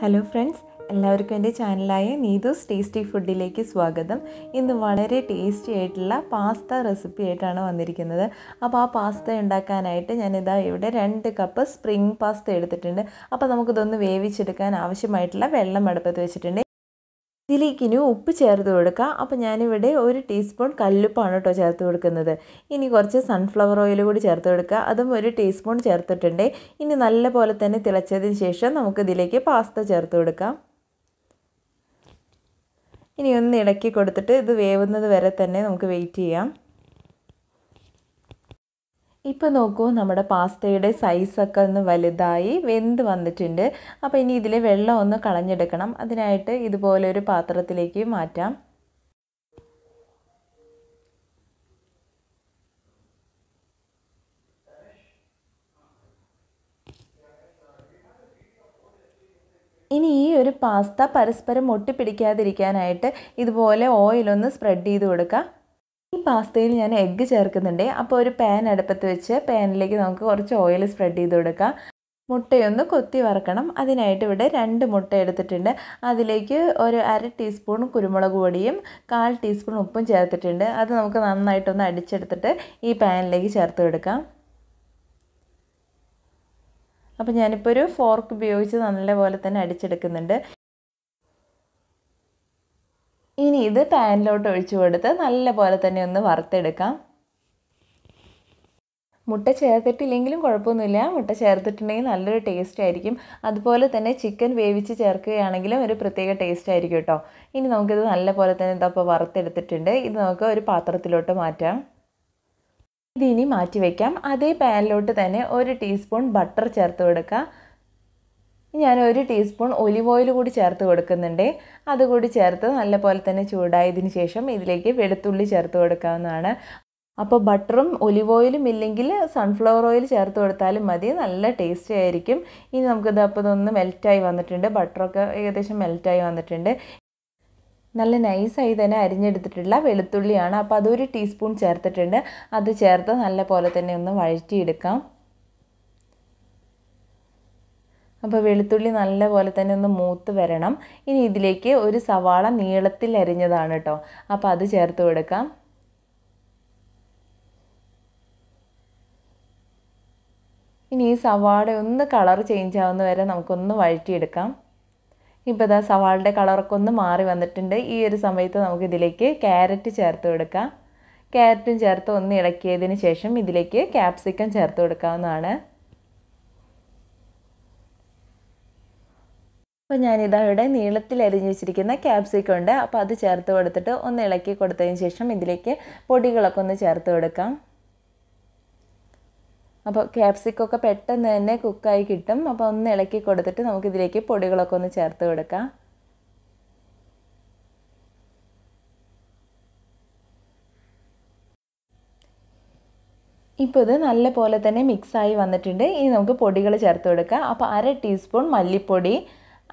hello friends എല്ലാവർക്കും എൻ്റെ ചാനലായ നീതൂസ് tasty ഫുഡിലേക്ക് സ്വാഗതം ഇന്ന് വളരെ ടേസ്റ്റി ആയിട്ടുള്ള പാസ്ത റെസിപ്പി ആയിട്ടാണ് വന്നിരിക്കുന്നത് അപ്പോൾ ആ പാസ്ത ഉണ്ടാക്കാനായിട്ട് ഞാനിതാ ഇവിടെ രണ്ട് കപ്പ് സ്പ്രിംഗ് പാസ്ത എടുത്തിട്ടുണ്ട് അപ്പോൾ നമുക്കിതൊന്ന് വേവിച്ചെടുക്കാൻ ആവശ്യമായിട്ടുള്ള വെള്ളം അടുപ്പത്ത് വെച്ചിട്ടുണ്ട് ഇതിലേക്ക് ഇനി ഉപ്പ് ചേർത്ത് കൊടുക്കുക അപ്പോൾ ഞാനിവിടെ ഒരു ടീസ്പൂൺ കല്ലുപ്പാണ് കേട്ടോ ചേർത്ത് കൊടുക്കുന്നത് ഇനി കുറച്ച് സൺഫ്ലവർ ഓയിൽ കൂടി ചേർത്ത് കൊടുക്കുക അതും ഒരു ടീസ്പൂൺ ചേർത്തിട്ടുണ്ട് ഇനി നല്ല പോലെ തന്നെ തിളച്ചതിന് ശേഷം നമുക്ക് ഇതിലേക്ക് പാസ്ത ചേർത്ത് കൊടുക്കാം ഇനി ഒന്ന് ഇളക്കി കൊടുത്തിട്ട് ഇത് വേവുന്നത് വരെ തന്നെ നമുക്ക് വെയിറ്റ് ചെയ്യാം ഇപ്പോൾ നോക്കൂ നമ്മുടെ പാസ്തയുടെ സൈസൊക്കെ ഒന്ന് വലുതായി വെന്ത് വന്നിട്ടുണ്ട് അപ്പോൾ ഇനി ഇതിൽ വെള്ളം ഒന്ന് കളഞ്ഞെടുക്കണം അതിനായിട്ട് ഇതുപോലെ ഒരു പാത്രത്തിലേക്ക് മാറ്റാം ഇനി ഈ ഒരു പാസ്ത പരസ്പരം ഒട്ടിപ്പിടിക്കാതിരിക്കാനായിട്ട് ഇതുപോലെ ഓയിലൊന്ന് സ്പ്രെഡ് ചെയ്ത് കൊടുക്കുക പാസ്തയിൽ ഞാൻ എഗ്ഗ് ചേർക്കുന്നുണ്ട് അപ്പോൾ ഒരു പാൻ അടുപ്പത്ത് വെച്ച് പാനിലേക്ക് നമുക്ക് കുറച്ച് ഓയിൽ സ്പ്രെഡ് ചെയ്ത് കൊടുക്കാം മുട്ടയൊന്ന് കൊത്തി വറക്കണം അതിനായിട്ട് ഇവിടെ രണ്ട് മുട്ട എടുത്തിട്ടുണ്ട് അതിലേക്ക് ഒരു അര ടീസ്പൂൺ കുരുമുളക് പൊടിയും കാൽ ടീസ്പൂൺ ഉപ്പും ചേർത്തിട്ടുണ്ട് അത് നമുക്ക് നന്നായിട്ടൊന്ന് അടിച്ചെടുത്തിട്ട് ഈ പാനിലേക്ക് ചേർത്ത് കൊടുക്കാം അപ്പോൾ ഞാനിപ്പോൾ ഒരു ഫോർക്ക് ഉപയോഗിച്ച് നല്ലപോലെ തന്നെ അടിച്ചെടുക്കുന്നുണ്ട് ഇനി ഇത് പാനിലോട്ട് ഒഴിച്ചു കൊടുത്ത് നല്ലപോലെ തന്നെ ഒന്ന് വറുത്തെടുക്കാം മുട്ട ചേർത്തിട്ടില്ലെങ്കിലും കുഴപ്പമൊന്നുമില്ല മുട്ട ചേർത്തിട്ടുണ്ടെങ്കിൽ നല്ലൊരു ടേസ്റ്റ് ആയിരിക്കും അതുപോലെ തന്നെ ചിക്കൻ വേവിച്ച് ചേർക്കുകയാണെങ്കിലും ഒരു പ്രത്യേക ടേസ്റ്റ് ആയിരിക്കും കേട്ടോ ഇനി നമുക്കിത് നല്ലപോലെ തന്നെ ഇതപ്പോൾ വറുത്തെടുത്തിട്ടുണ്ട് ഇത് നമുക്ക് ഒരു പാത്രത്തിലോട്ട് മാറ്റാം ഇതിനി മാറ്റി വയ്ക്കാം അതേ പാനിലോട്ട് തന്നെ ഒരു ടീസ്പൂൺ ബട്ടർ ചേർത്ത് കൊടുക്കാം ഞാൻ ഒരു ടീസ്പൂൺ ഒലിവ് ഓയിൽ കൂടി ചേർത്ത് കൊടുക്കുന്നുണ്ട് അതുകൂടി ചേർത്ത് നല്ലപോലെ തന്നെ ചൂടായതിന് ശേഷം ഇതിലേക്ക് വെളുത്തുള്ളി ചേർത്ത് കൊടുക്കാവുന്നതാണ് അപ്പോൾ ബട്ടറും ഒലിവ് ഓയിലും ഇല്ലെങ്കിൽ സൺഫ്ലവർ ഓയിൽ ചേർത്ത് കൊടുത്താലും മതി നല്ല ടേസ്റ്റി ആയിരിക്കും ഇനി നമുക്കിത് അപ്പോൾ ഇതൊന്ന് മെൽറ്റായി വന്നിട്ടുണ്ട് ബട്ടറൊക്കെ ഏകദേശം മെൽറ്റായി വന്നിട്ടുണ്ട് നല്ല നൈസായി തന്നെ അരിഞ്ഞെടുത്തിട്ടുള്ള വെളുത്തുള്ളിയാണ് അപ്പോൾ അതൊരു ടീസ്പൂൺ ചേർത്തിട്ടുണ്ട് അത് ചേർത്ത് നല്ല പോലെ തന്നെ ഒന്ന് വഴറ്റിയെടുക്കാം അപ്പോൾ വെളുത്തുള്ളി നല്ല പോലെ തന്നെ ഒന്ന് മൂത്ത് വരണം ഇനി ഇതിലേക്ക് ഒരു സവാള നീളത്തിൽ അരിഞ്ഞതാണ് കേട്ടോ അപ്പോൾ അത് ചേർത്ത് കൊടുക്കാം ഇനി ഈ സവാള ഒന്ന് കളർ ചേഞ്ച് ആവുന്ന വരെ നമുക്കൊന്ന് വഴറ്റിയെടുക്കാം ഇപ്പോൾ ഇതാ സവാളിൻ്റെ കളറൊക്കെ ഒന്ന് മാറി വന്നിട്ടുണ്ട് ഈ ഒരു സമയത്ത് നമുക്കിതിലേക്ക് ഇതിലേക്ക് ക്യാരറ്റ് ചേർത്ത് കൊടുക്കാം ക്യാരറ്റും ചേർത്ത് ഒന്ന് ഇളക്കിയതിന് ശേഷം ഇതിലേക്ക് ക്യാപ്സിക്കം ചേർത്ത് കൊടുക്കാവുന്നതാണ് അപ്പോൾ ഞാനിതാ ഇവിടെ നീളത്തിൽ അരിഞ്ഞ് വെച്ചിരിക്കുന്ന ക്യാപ്സിക്കം ഉണ്ട് അപ്പോൾ അത് ചേർത്ത് കൊടുത്തിട്ട് ഒന്ന് ഇളക്കി കൊടുത്തതിന് ശേഷം ഇതിലേക്ക് പൊടികളൊക്കെ ഒന്ന് ചേർത്ത് കൊടുക്കാം അപ്പോൾ ക്യാപ്സിക്കൊക്കെ പെട്ടെന്ന് തന്നെ കുക്കായി കിട്ടും അപ്പോൾ ഒന്ന് ഇളക്കി കൊടുത്തിട്ട് നമുക്കിതിലേക്ക് പൊടികളൊക്കെ ഒന്ന് ചേർത്ത് കൊടുക്കാം ഇപ്പോൾ ഇത് നല്ല പോലെ തന്നെ മിക്സായി വന്നിട്ടുണ്ട് ഇനി നമുക്ക് പൊടികൾ ചേർത്ത് കൊടുക്കാം അപ്പോൾ അര ടീസ്പൂൺ മല്ലിപ്പൊടി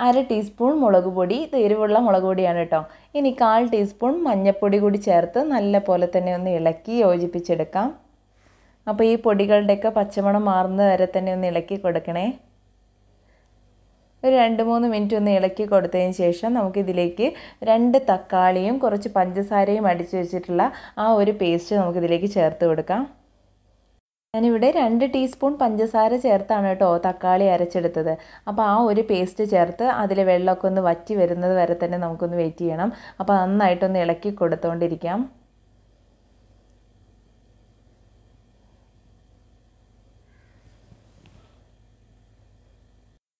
അര ടീസ്പൂൺ മുളക് പൊടി ഇത് എരിവുള്ള മുളക് പൊടിയാണ് കേട്ടോ ഇനി കാൽ ടീസ്പൂൺ മഞ്ഞൾപ്പൊടി കൂടി ചേർത്ത് നല്ല പോലെ തന്നെ ഒന്ന് ഇളക്കി യോജിപ്പിച്ചെടുക്കാം അപ്പോൾ ഈ പൊടികളുടെയൊക്കെ പച്ചമണം മാറുന്ന വരെ തന്നെ ഒന്ന് ഇളക്കി കൊടുക്കണേ ഒരു രണ്ട് മൂന്ന് മിനിറ്റ് ഒന്ന് ഇളക്കി കൊടുത്തതിന് ശേഷം നമുക്കിതിലേക്ക് രണ്ട് തക്കാളിയും കുറച്ച് പഞ്ചസാരയും അടിച്ചു വെച്ചിട്ടുള്ള ആ ഒരു പേസ്റ്റ് നമുക്കിതിലേക്ക് ചേർത്ത് കൊടുക്കാം ഞാനിവിടെ രണ്ട് ടീസ്പൂൺ പഞ്ചസാര ചേർത്താണ് കേട്ടോ തക്കാളി അരച്ചെടുത്തത് അപ്പോൾ ആ ഒരു പേസ്റ്റ് ചേർത്ത് അതിൽ വെള്ളമൊക്കെ ഒന്ന് വറ്റി വരുന്നത് വരെ തന്നെ നമുക്കൊന്ന് വെയിറ്റ് ചെയ്യണം അപ്പോൾ നന്നായിട്ടൊന്ന് ഇളക്കി കൊടുത്തുകൊണ്ടിരിക്കാം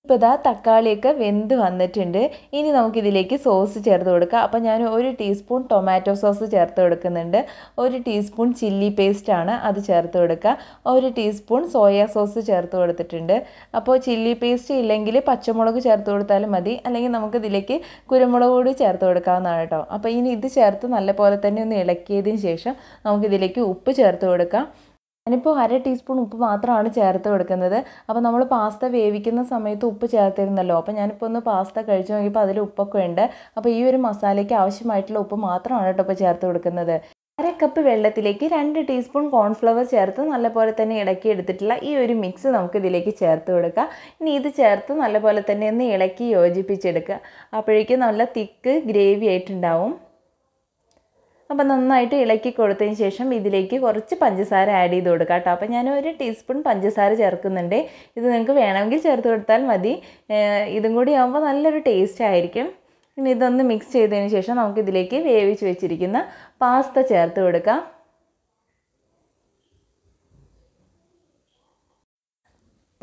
ഇപ്പോൾ ഇതാ തക്കാളിയൊക്കെ വെന്ത് വന്നിട്ടുണ്ട് ഇനി നമുക്കിതിലേക്ക് സോസ് ചേർത്ത് കൊടുക്കാം അപ്പോൾ ഞാൻ ഒരു ടീസ്പൂൺ ടൊമാറ്റോ സോസ് ചേർത്ത് കൊടുക്കുന്നുണ്ട് ഒരു ടീസ്പൂൺ ചില്ലി പേസ്റ്റാണ് അത് ചേർത്ത് കൊടുക്കുക ഒരു ടീസ്പൂൺ സോയാ സോസ് ചേർത്ത് കൊടുത്തിട്ടുണ്ട് അപ്പോൾ ചില്ലി പേസ്റ്റ് ഇല്ലെങ്കിൽ പച്ചമുളക് ചേർത്ത് കൊടുത്താലും മതി അല്ലെങ്കിൽ നമുക്ക് ഇതിലേക്ക് കുരുമുളക് കൂടി ചേർത്ത് കൊടുക്കാവുന്നതാണ് കേട്ടോ അപ്പോൾ ഇനി ഇത് ചേർത്ത് നല്ലപോലെ തന്നെ ഒന്ന് ഇളക്കിയതിന് ശേഷം നമുക്കിതിലേക്ക് ഉപ്പ് ചേർത്ത് കൊടുക്കാം ഞാനിപ്പോൾ അര ടീസ്പൂൺ ഉപ്പ് മാത്രമാണ് ചേർത്ത് കൊടുക്കുന്നത് അപ്പോൾ നമ്മൾ പാസ്ത വേവിക്കുന്ന സമയത്ത് ഉപ്പ് ചേർത്തിരുന്നല്ലോ അപ്പോൾ ഞാനിപ്പോൾ ഒന്ന് പാസ്ത കഴിച്ചു നോക്കിയപ്പോൾ അതിൽ ഉപ്പൊക്കെ ഉണ്ട് അപ്പോൾ ഈ ഒരു മസാലയ്ക്ക് ആവശ്യമായിട്ടുള്ള ഉപ്പ് മാത്രമാണ് കേട്ടോ ഇപ്പോൾ ചേർത്ത് കൊടുക്കുന്നത് അര കപ്പ് വെള്ളത്തിലേക്ക് രണ്ട് ടീസ്പൂൺ കോൺഫ്ലവർ ചേർത്ത് നല്ലപോലെ തന്നെ ഇളക്കി എടുത്തിട്ടുള്ള ഈ ഒരു മിക്സ് നമുക്ക് ഇതിലേക്ക് ചേർത്ത് കൊടുക്കുക ഇനി ഇത് ചേർത്ത് നല്ലപോലെ തന്നെ ഒന്ന് ഇളക്കി യോജിപ്പിച്ചെടുക്കുക അപ്പോഴേക്കും നല്ല തിക്ക് ഗ്രേവി ആയിട്ടുണ്ടാവും അപ്പോൾ നന്നായിട്ട് ഇളക്കി കൊടുത്തതിന് ശേഷം ഇതിലേക്ക് കുറച്ച് പഞ്ചസാര ആഡ് ചെയ്ത് കൊടുക്കാം കേട്ടോ അപ്പോൾ ഞാൻ ഒരു ടീസ്പൂൺ പഞ്ചസാര ചേർക്കുന്നുണ്ട് ഇത് നിങ്ങൾക്ക് വേണമെങ്കിൽ ചേർത്ത് കൊടുത്താൽ മതി ഇതും കൂടി ആകുമ്പോൾ നല്ലൊരു ടേസ്റ്റ് ആയിരിക്കും പിന്നെ ഇതൊന്ന് മിക്സ് ചെയ്തതിന് ശേഷം നമുക്കിതിലേക്ക് വേവിച്ച് വെച്ചിരിക്കുന്ന പാസ്ത ചേർത്ത് കൊടുക്കാം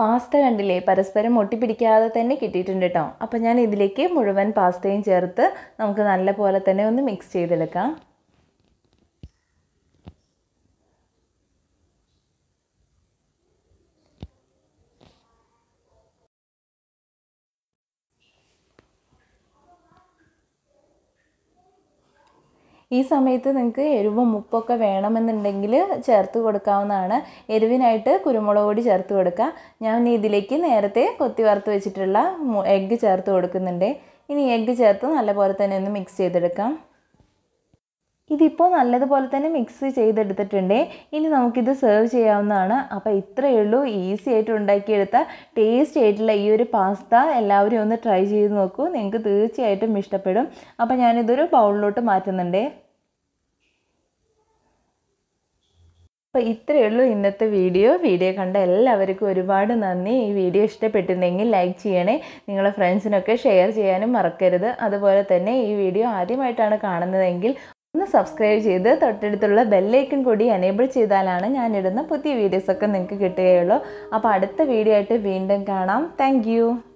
പാസ്ത കണ്ടില്ലേ പരസ്പരം ഒട്ടിപ്പിടിക്കാതെ തന്നെ കിട്ടിയിട്ടുണ്ട് കേട്ടോ അപ്പോൾ ഞാൻ ഇതിലേക്ക് മുഴുവൻ പാസ്തയും ചേർത്ത് നമുക്ക് നല്ല പോലെ തന്നെ ഒന്ന് മിക്സ് ചെയ്തെടുക്കാം ഈ സമയത്ത് നിങ്ങൾക്ക് എരിവും ഉപ്പൊക്കെ വേണമെന്നുണ്ടെങ്കിൽ ചേർത്ത് കൊടുക്കാവുന്നതാണ് എരിവിനായിട്ട് കുരുമുളക് പൊടി ചേർത്ത് കൊടുക്കുക ഞാൻ ഇതിലേക്ക് നേരത്തെ കൊത്തി വറുത്ത് വെച്ചിട്ടുള്ള എഗ്ഗ് ചേർത്ത് കൊടുക്കുന്നുണ്ട് ഇനി എഗ്ഗ് ചേർത്ത് നല്ലപോലെ തന്നെ ഒന്ന് മിക്സ് ചെയ്തെടുക്കാം ഇതിപ്പോൾ നല്ലതുപോലെ തന്നെ മിക്സ് ചെയ്തെടുത്തിട്ടുണ്ട് ഇനി നമുക്കിത് സെർവ് ചെയ്യാവുന്നതാണ് അപ്പോൾ ഇത്രയേ ഉള്ളൂ ഈസി ആയിട്ട് ഉണ്ടാക്കിയെടുത്ത ടേസ്റ്റ് ആയിട്ടുള്ള ഈ ഒരു പാസ്ത എല്ലാവരും ഒന്ന് ട്രൈ ചെയ്ത് നോക്കൂ നിങ്ങൾക്ക് തീർച്ചയായിട്ടും ഇഷ്ടപ്പെടും അപ്പോൾ ഞാനിതൊരു ബൗളിലോട്ട് മാറ്റുന്നുണ്ട് അപ്പോൾ ഇത്രയേ ഉള്ളൂ ഇന്നത്തെ വീഡിയോ വീഡിയോ കണ്ട എല്ലാവർക്കും ഒരുപാട് നന്ദി ഈ വീഡിയോ ഇഷ്ടപ്പെട്ടിരുന്നെങ്കിൽ ലൈക്ക് ചെയ്യണേ നിങ്ങളെ ഫ്രണ്ട്സിനൊക്കെ ഷെയർ ചെയ്യാനും മറക്കരുത് അതുപോലെ തന്നെ ഈ വീഡിയോ ആദ്യമായിട്ടാണ് കാണുന്നതെങ്കിൽ ഒന്ന് സബ്സ്ക്രൈബ് ചെയ്ത് തൊട്ടടുത്തുള്ള ബെല്ലൈക്കൺ കൂടി എനേബിൾ ചെയ്താലാണ് ഞാനിടുന്ന പുതിയ വീഡിയോസൊക്കെ നിങ്ങൾക്ക് കിട്ടുകയുള്ളൂ അപ്പോൾ അടുത്ത വീഡിയോ ആയിട്ട് വീണ്ടും കാണാം താങ്ക്